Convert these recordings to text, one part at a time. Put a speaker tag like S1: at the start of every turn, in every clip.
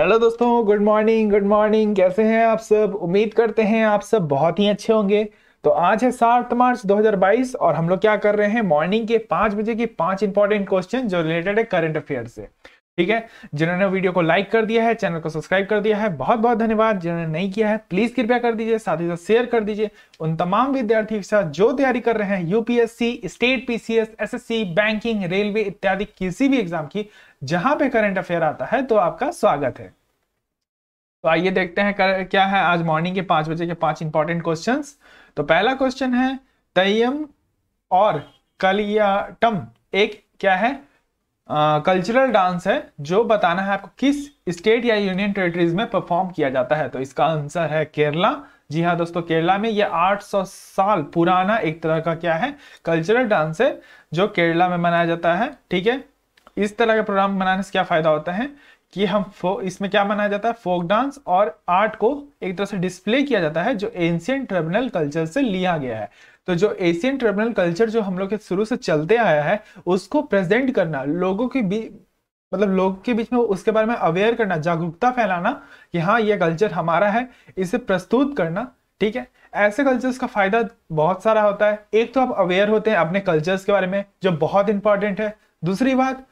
S1: hello दोस्तों good morning good morning कैसे हैं आप सब उम्मीद करते हैं आप सब बहुत ही अच्छे होंगे तो आज है सात मार्च 2022 और हम लोग क्या कर रहे हैं मॉर्निंग के पांच बजे के पांच इंपॉर्टेंट क्वेश्चन जो रिलेटेड है करंट अफेयर से ठीक है जिन्होंने वीडियो को लाइक कर दिया है चैनल को सब्सक्राइब कर दिया है बहुत बहुत धन्यवाद जिन्होंने नहीं किया है प्लीज कृपया कर दीजिए साथ ही साथ शेयर कर दीजिए उन तमाम विद्यार्थियों के साथ जो तैयारी कर रहे हैं UPSC state PCS SSC banking railway इत्यादि किसी भी एग्जाम की जहां पे करंट अफेयर आता है तो आपका स्वागत है तो आइए देखते हैं कर, क्या है आज मॉर्निंग के पांच बजे के पांच इंपॉर्टेंट क्वेश्चन तो पहला क्वेश्चन है तयम और कलियाटम एक क्या है कल्चरल uh, डांस है जो बताना है आपको किस स्टेट या यूनियन टेरिटरीज में परफॉर्म किया जाता है तो इसका आंसर है केरला जी हाँ दोस्तों केरला में ये 800 साल पुराना एक तरह का क्या है कल्चरल डांस है जो केरला में मनाया जाता है ठीक है इस तरह के प्रोग्राम बनाने से क्या फायदा होता है कि हम इसमें क्या बनाया जाता है फोक डांस और आर्ट को एक तरह से डिस्प्ले किया जाता है जो एंशियंट ट्रिब्यूनल कल्चर से लिया गया है तो जो एशियन ट्रिब्यूनल कल्चर जो हम लोग के शुरू से चलते आया है उसको प्रेजेंट करना लोगों के बीच मतलब लोगों के बीच में उसके बारे में अवेयर करना जागरूकता फैलाना कि हाँ ये कल्चर हमारा है इसे प्रस्तुत करना ठीक है ऐसे कल्चर्स का फायदा बहुत सारा होता है एक तो आप अवेयर होते हैं अपने कल्चर्स के बारे में जो बहुत इंपॉर्टेंट है दूसरी बात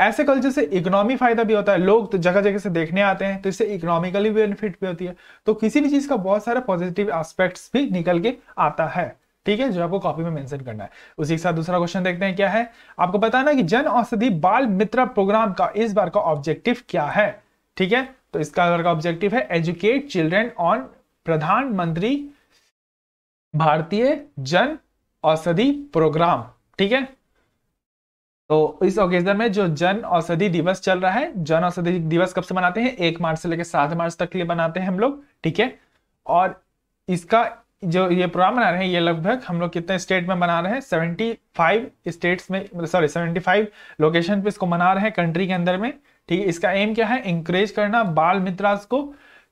S1: ऐसे कल्चर से इकोनॉमी फायदा भी होता है लोग तो जगह जगह से देखने आते हैं तो इससे इकोनॉमिकली बेनिफिट भी होती है तो किसी भी चीज का बहुत सारा पॉजिटिव एस्पेक्ट्स भी निकल के आता है ठीक है जो आपको कॉपी में मेंशन करना है उसी के साथ दूसरा क्वेश्चन देखते हैं क्या है आपको बताना कि जन औषधि बाल मित्र प्रोग्राम का इस बार का ऑब्जेक्टिव क्या है ठीक है तो इसका बार का ऑब्जेक्टिव है एजुकेट चिल्ड्रेन ऑन प्रधानमंत्री भारतीय जन औषधि प्रोग्राम ठीक है तो इस ओकेजन में जो जन औषधि दिवस चल रहा है जन औषधि दिवस कब से मनाते हैं एक मार्च से लेकर सात मार्च तक के लिए मनाते हैं हम लोग ठीक है और इसका जो ये प्रोग्राम बना रहे हैं ये लगभग हम लोग कितने स्टेट में बना रहे हैं सेवेंटी फाइव स्टेट्स में सॉरी सेवेंटी फाइव लोकेशन पे इसको मना रहे हैं कंट्री के अंदर में ठीक है इसका एम क्या है इंकरेज करना बाल मित्रास को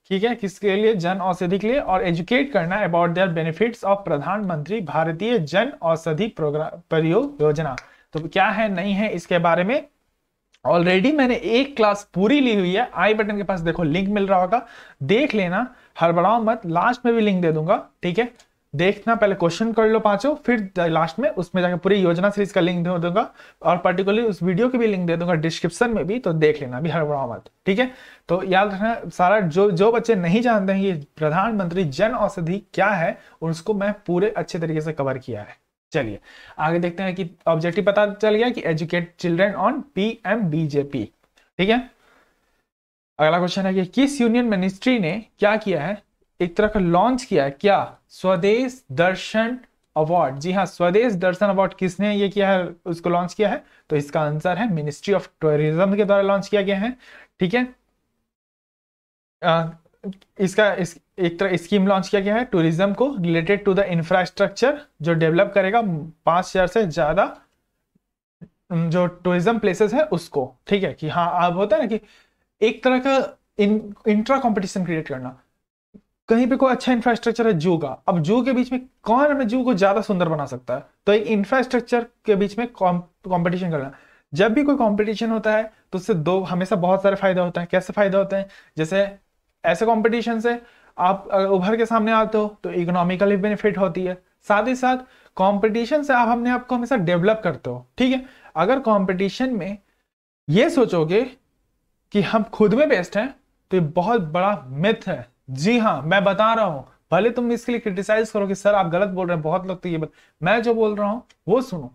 S1: ठीक है किसके लिए जन औषधि के लिए और एजुकेट करना अबाउट देयर बेनिफिट्स ऑफ प्रधानमंत्री भारतीय जन औषधि प्रोग्राम परियोजना तो क्या है नहीं है इसके बारे में ऑलरेडी मैंने एक क्लास पूरी ली हुई है आई बटन के पास देखो लिंक मिल रहा होगा देख लेना हड़बड़ाओ मत लास्ट में भी लिंक दे दूंगा ठीक है देखना पहले क्वेश्चन कर लो पांचों फिर लास्ट में उसमें जाकर पूरी योजना सीरीज का लिंक दे दूंगा और पर्टिकुलरली उस वीडियो की भी लिंक दे दूंगा डिस्क्रिप्शन में भी तो देख लेना अभी हड़बड़ा मत ठीक है तो याद रखना सारा जो जो बच्चे नहीं जानते हैं ये प्रधानमंत्री जन औषधि क्या है उसको मैं पूरे अच्छे तरीके से कवर किया है चलिए आगे देखते हैं कि ऑब्जेक्टिव पता चल गया कि educate children on P M BJP ठीक है अगला क्वेश्चन है कि किस यूनियन मिनिस्ट्री ने क्या किया है एक तरह का लॉन्च किया है क्या स्वदेश दर्शन अवार्ड जी हाँ स्वदेश दर्शन अवार्ड किसने ये किया है उसको लॉन्च किया है तो इसका आंसर है मिनिस्ट्री ऑफ टूरिज्म के द्वारा लॉन्च किया गया है ठीक है आ, इसका इस, एक तरह स्कीम लॉन्च किया गया है टूरिज्म को रिलेटेड टू द इंफ्रास्ट्रक्चर जो डेवलप करेगा पांच हजार से ज़्यादा जो टूरिज्म प्लेसेस है उसको ठीक है कि हाँ अब होता है ना कि एक तरह का इंट्रा कॉम्पिटिशन क्रिएट करना कहीं पे कोई अच्छा इंफ्रास्ट्रक्चर है जू का अब जू के बीच में कौन हमें जू को ज्यादा सुंदर बना सकता है तो एक इंफ्रास्ट्रक्चर के बीच में कॉम्पिटिशन करना जब भी कोई कॉम्पिटिशन होता है तो उससे दो हमेशा बहुत सारे फायदा होता है कैसे फायदा होते हैं जैसे ऐसे कॉम्पिटिशन से आप उभर के सामने आते हो तो इकोनॉमिकली बेनिफिट होती है साथ ही साथ कंपटीशन से आप अपने आप को हमेशा डेवलप करते हो ठीक है अगर कंपटीशन में ये सोचोगे कि हम खुद में बेस्ट हैं तो ये बहुत बड़ा मिथ है जी हाँ मैं बता रहा हूँ भले तुम इसके लिए क्रिटिसाइज करो कि सर आप गलत बोल रहे हैं बहुत लोग तो ये बत... मैं जो बोल रहा हूँ वो सुनो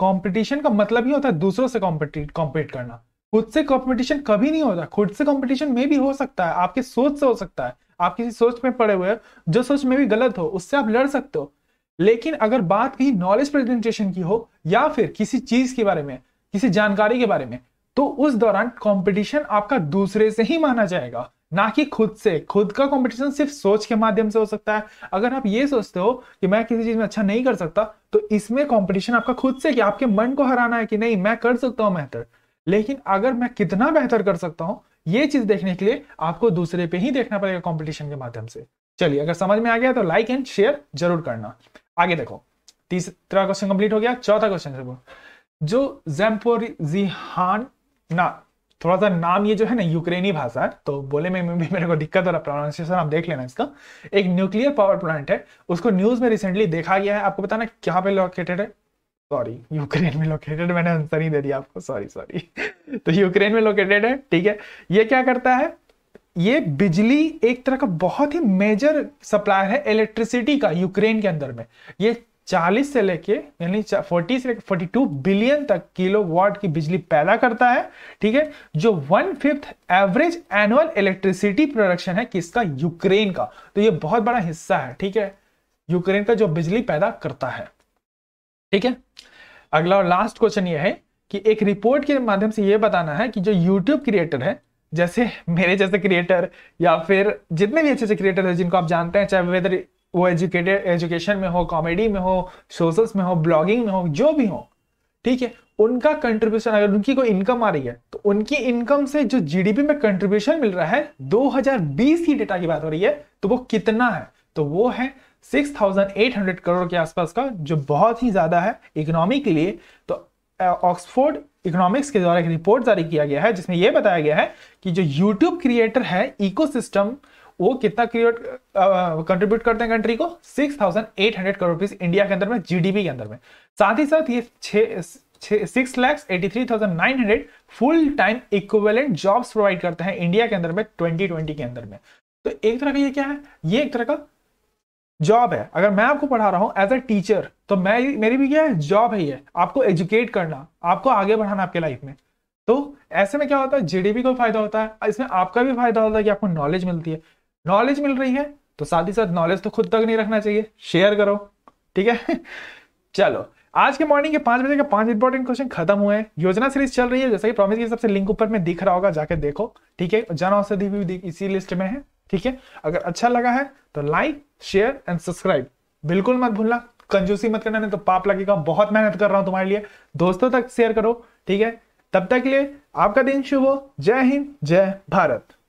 S1: कंपटीशन का मतलब ही होता है दूसरों से कॉम्पिट कॉम्पीट करना खुद से कंपटीशन कभी नहीं होता खुद से कंपटीशन में भी हो सकता है आपके सोच से हो सकता है आप किसी सोच में पड़े हुए हो जो सोच में भी गलत हो उससे आप लड़ सकते हो लेकिन अगर बात कहीं नॉलेज प्रेजेंटेशन की हो या फिर किसी चीज के बारे में किसी जानकारी के बारे में तो उस दौरान कंपटीशन आपका दूसरे से ही माना जाएगा ना कि खुद से खुद का कंपटीशन सिर्फ सोच के माध्यम से हो सकता है अगर आप ये सोचते हो कि मैं किसी चीज में अच्छा नहीं कर सकता तो इसमें कंपटीशन आपका खुद से कि आपके मन को हराना है कि नहीं मैं कर सकता हूं बेहतर लेकिन अगर मैं कितना बेहतर कर सकता हूं ये चीज देखने के लिए आपको दूसरे पे ही देखना पड़ेगा कॉम्पिटिशन के माध्यम से चलिए अगर समझ में आ गया तो लाइक एंड शेयर जरूर करना आगे देखो तीसरा क्वेश्चन कंप्लीट हो गया चौथा क्वेश्चन जो जैम्पोरी जिहान ना थोड़ा सा नाम ये जो है ना यूक्रेनी भाषा है तो बोले में भी मेरे को दिक्कत हो रहा प्रोनाउंसिएशन आप देख लेना इसका एक न्यूक्लियर पावर प्लांट है उसको न्यूज में रिसेंटली देखा गया है आपको बताना कहाँ पे लोकेटेड है सॉरी यूक्रेन में लोकेटेड मैंने आंसर ही दे दिया आपको सॉरी सॉरी तो यूक्रेन में लोकेटेड है ठीक है ये क्या करता है ये बिजली एक तरह का बहुत ही मेजर सप्लायर है इलेक्ट्रिसिटी का यूक्रेन के अंदर में ये 40 से लेके यानी 40 से लेके 42 बिलियन तक किलो वॉट की बिजली पैदा करता है ठीक है जो one fifth average annual electricity production है किसका यूक्रेन का तो ये बहुत बड़ा हिस्सा है ठीक है यूक्रेन का जो बिजली पैदा करता है ठीक है अगला और लास्ट क्वेश्चन ये है कि एक रिपोर्ट के माध्यम से ये बताना है कि जो यूट्यूब क्रिएटर है जैसे मेरे जैसे क्रिएटर या फिर जितने भी अच्छे अच्छे क्रिएटर है जिनको आप जानते हैं चाहे वेदर वो एजुकेटेड एजुकेशन में हो कॉमेडी में हो सोशल्स में हो ब्लॉगिंग में हो जो भी हो ठीक है उनका कंट्रीब्यूशन अगर उनकी कोई इनकम आ रही है तो उनकी इनकम से जो जीडीपी में कंट्रीब्यूशन मिल रहा है 2020 की डेटा की बात हो रही है तो वो कितना है तो वो है 6,800 करोड़ के आसपास का जो बहुत ही ज़्यादा है इकोनॉमी के लिए तो ऑक्सफोर्ड इकोनॉमिक्स के द्वारा एक रिपोर्ट जारी किया गया है जिसमें यह बताया गया है कि जो यूट्यूब क्रिएटर है इकोसिस्टम वो कितना क्रिएट कंट्रीब्यूट करते हैं कंट्री को 6,800 करोड़ रुपीज इंडिया के अंदर में जीडीपी के अंदर में साथ ही साथ ये six lakhs eighty three thousand nine hundred full time equivalent jobs provide करते हैं इंडिया के अंदर में 2020 के अंदर में तो एक तरह का ये क्या है ये एक तरह का जॉब है अगर मैं आपको पढ़ा रहा हूँ एज अ टीचर तो मैं मेरी भी क्या है जॉब है ये आपको एजुकेट करना आपको आगे बढ़ाना आपके लाइफ में तो ऐसे में क्या होता है जीडीपी को फायदा होता है इसमें आपका भी फायदा होता है कि आपको नॉलेज मिलती है नॉलेज मिल रही है तो साथ ही साथ नॉलेज तो खुद तक नहीं रखना चाहिए शेयर करो ठीक है चलो आज के मॉर्निंग के पांच बजे के पांच इंपॉर्टेंट क्वेश्चन खत्म हुए हैं योजना सीरीज चल रही है जैसा कि प्रॉमिस के सबसे लिंक ऊपर में दिख रहा होगा जाके देखो ठीक है जन औषधि भी इसी लिस्ट में है ठीक है अगर अच्छा लगा है तो लाइक शेयर एंड सब्सक्राइब बिल्कुल मत भूलना कंजूसी मत करना नहीं तो पाप लगेगा बहुत मेहनत कर रहा हूं तुम्हारे लिए दोस्तों तक शेयर करो ठीक है तब तक के लिए आपका दिन शुभ हो जय हिंद जय भारत